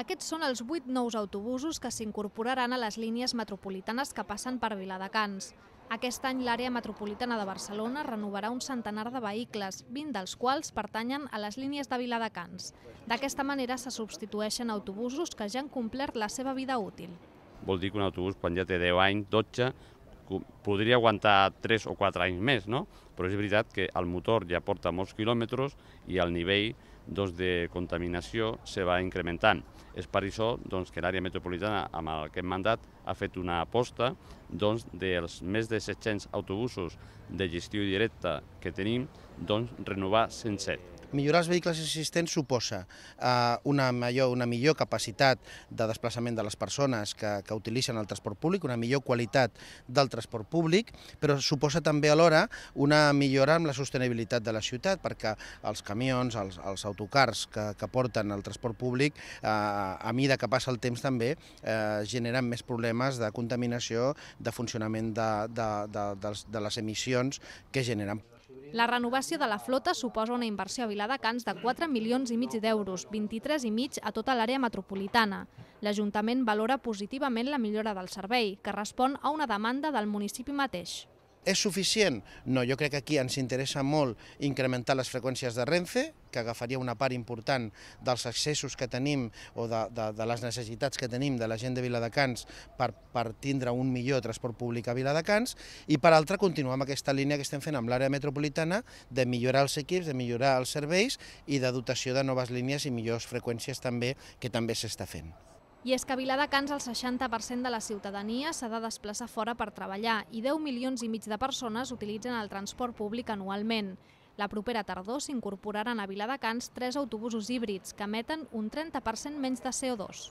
Aquests són els vuit nous autobusos que s'incorporaran a les línies metropolitanes que passen per Viladecans. Aquest any l'àrea metropolitana de Barcelona renovarà un centenar de vehicles, 20 dels quals pertanyen a les línies de Viladecans. D'aquesta manera se substitueixen autobusos que ja han complert la seva vida útil. Vol dir que un autobús, quan ja té 10 anys, 12, podria aguantar 3 o 4 anys més, no? Però és veritat que el motor ja porta molts quilòmetres i el nivell doncs, de contaminació se va incrementant. És per això doncs, que l'àrea metropolitana amb aquest mandat ha fet una aposta doncs, dels més de 700 autobusos de gestió directa que tenim, doncs, renovar 107. Millorar els vehicles assistents suposa eh, una, major, una millor capacitat de desplaçament de les persones que, que utilitzen el transport públic, una millor qualitat del transport públic, però suposa també alhora una millora en la sostenibilitat de la ciutat, perquè els camions, els, els autocars que, que porten el transport públic, eh, a mida que passa el temps també, eh, generen més problemes de contaminació, de funcionament de, de, de, de, de les emissions que generen. La renovació de la flota suposa una inversió a Viladecans de 4 milions i mig d'euros, 23 i mig a tota l'àrea metropolitana. L'Ajuntament valora positivament la millora del servei, que respon a una demanda del municipi mateix. És suficient? No, jo crec que aquí ens interessa molt incrementar les freqüències de Renfe, que agafaria una part important dels accessos que tenim o de, de, de les necessitats que tenim de la gent de Viladecans per, per tindre un millor transport públic a Viladecans, i per altra continuar amb aquesta línia que estem fent amb l'àrea metropolitana de millorar els equips, de millorar els serveis i de dotació de noves línies i millors freqüències també, que també s'està fent. I és que a Viladecans el 60% de la ciutadania s'ha de desplaçar fora per treballar i 10 milions i mig de persones utilitzen el transport públic anualment. La propera tardor s'incorporaran a Viladecans tres autobusos híbrids que emeten un 30% menys de CO2.